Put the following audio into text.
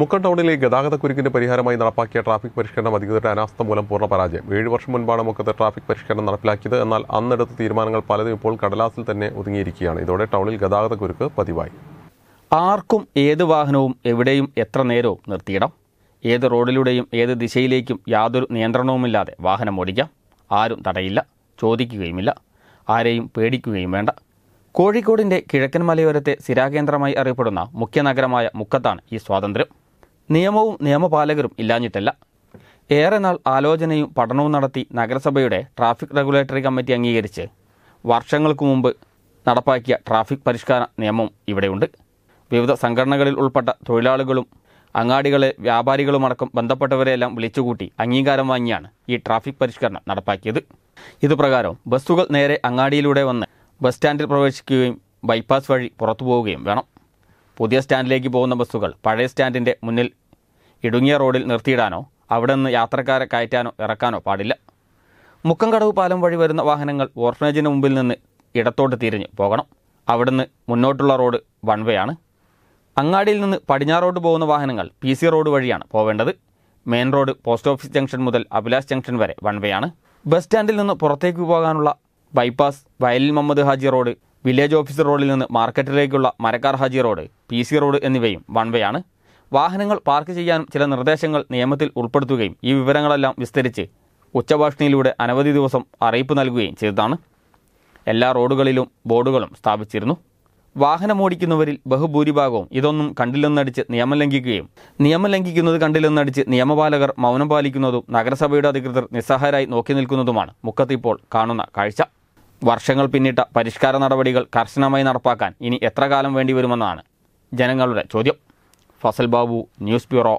മുക്കം ടൗണിലെ ഗതാഗത കുരുക്കിന്റെ പരിഹാരമായി നടപ്പാക്കിയ ട്രാഫിക് പരിഷ്കരണം അധികൃതരുടെ അനാസ്ഥ മൂലം പൂർണ്ണ പരാജയം ഏഴ് വർഷം മുൻപാണ് മുക്കത്ത് ട്രാഫിക് പരിഷ്കരണം നടപ്പിലാക്കിയത് എന്നാൽ അന്നെടുത്ത തീരുമാനങ്ങൾ പലതും ഇപ്പോൾ കടലാസിൽ തന്നെ ഒതുങ്ങിയിരിക്കുകയാണ് ഇതോടെ ടൗണിൽ ഗതാഗത കുരുക്ക് പതിവായി ആർക്കും ഏത് വാഹനവും എവിടെയും എത്ര നേരവും നിർത്തിയിടാം ഏത് റോഡിലൂടെയും ഏത് ദിശയിലേക്കും യാതൊരു നിയന്ത്രണവുമില്ലാതെ വാഹനം ഓടിക്കാം ആരും തടയില്ല ചോദിക്കുകയുമില്ല ആരെയും പേടിക്കുകയും വേണ്ട കോഴിക്കോടിൻ്റെ കിഴക്കൻ മലയോരത്തെ സ്ഥിരാകേന്ദ്രമായി അറിയപ്പെടുന്ന മുഖ്യനഗരമായ മുക്കത്താണ് ഈ സ്വാതന്ത്ര്യം നിയമവും നിയമപാലകരും ഇല്ലാഞ്ഞിട്ടല്ല ഏറെ നാൾ ആലോചനയും പഠനവും നടത്തി നഗരസഭയുടെ ട്രാഫിക് റെഗുലേറ്ററി കമ്മിറ്റി അംഗീകരിച്ച് വർഷങ്ങൾക്ക് മുമ്പ് നടപ്പാക്കിയ ട്രാഫിക് പരിഷ്കാര നിയമം ഇവിടെയുണ്ട് വിവിധ സംഘടനകളിൽ ഉൾപ്പെട്ട തൊഴിലാളികളും അങ്ങാടികളെ വ്യാപാരികളുമടക്കം ബന്ധപ്പെട്ടവരെയെല്ലാം വിളിച്ചുകൂട്ടി അംഗീകാരം വാങ്ങിയാണ് ഈ ട്രാഫിക് പരിഷ്കരണം നടപ്പാക്കിയത് ഇതുപ്രകാരം ബസ്സുകൾ നേരെ അങ്ങാടിയിലൂടെ വന്ന് ബസ് സ്റ്റാൻഡിൽ പ്രവേശിക്കുകയും ബൈപ്പാസ് വഴി പുറത്തു പോവുകയും വേണം പുതിയ സ്റ്റാൻഡിലേക്ക് പോകുന്ന ബസ്സുകൾ പഴയ സ്റ്റാൻഡിൻ്റെ മുന്നിൽ ഇടുങ്ങിയ റോഡിൽ നിർത്തിയിടാനോ അവിടെ നിന്ന് യാത്രക്കാരെ കയറ്റാനോ ഇറക്കാനോ പാടില്ല മുക്കംകടവ് പാലം വഴി വരുന്ന വാഹനങ്ങൾ ഓർഫനേജിന് മുമ്പിൽ നിന്ന് ഇടത്തോട്ട് തിരിഞ്ഞ് പോകണം അവിടുന്ന് മുന്നോട്ടുള്ള റോഡ് വൺ വേ ആണ് അങ്ങാടിയിൽ നിന്ന് പടിഞ്ഞാറോട്ട് പോകുന്ന വാഹനങ്ങൾ പി സി റോഡ് വഴിയാണ് പോവേണ്ടത് main road post office junction മുതൽ അഭിലാഷ് ജംഗ്ഷൻ വരെ വൺ വേ ആണ് ബസ് സ്റ്റാൻഡിൽ നിന്ന് പുറത്തേക്ക് പോകാനുള്ള ബൈപ്പാസ് വയലിൽ Muhammad Haji road village officer റോഡിൽ നിന്ന് മാർക്കറ്റിലേക്കുള്ള Marakkar Haji road P C road എന്നിവയും വൺ വേ ആണ് വാഹനങ്ങൾ പാർക്ക് ചെയ്യാനും ചില നിർദ്ദേശങ്ങൾ നിയമത്തിൽ ഉൾപ്പെടുത്തുകയും ഈ വിവരങ്ങളെല്ലാം വിസ്തരിച്ച് ഉച്ചഭാഷണിയിലൂടെ അനവധി ദിവസം അറിയിപ്പ് നൽകുകയും ചെയ്തതാണ് എല്ലാ റോഡുകളിലും ബോർഡുകളും സ്ഥാപിച്ചിരുന്നു വാഹനം ഓടിക്കുന്നവരിൽ ബഹുഭൂരിഭാഗവും ഇതൊന്നും കണ്ടില്ലെന്നടിച്ച് നിയമം ലംഘിക്കുകയും നിയമം ലംഘിക്കുന്നത് കണ്ടില്ലെന്നടിച്ച് നിയമപാലകർ മൗനം പാലിക്കുന്നതും നഗരസഭയുടെ അധികൃതർ നിസ്സഹായരായി നോക്കി നിൽക്കുന്നതുമാണ് മുഖത്തിപ്പോൾ കാണുന്ന കാഴ്ച വർഷങ്ങൾ പിന്നിട്ട പരിഷ്കാര നടപടികൾ കർശനമായി നടപ്പാക്കാൻ ഇനി എത്ര കാലം വേണ്ടിവരുമെന്നാണ് ജനങ്ങളുടെ ചോദ്യം ഫസൽ ബാബു ന്യൂസ് ബ്യൂറോ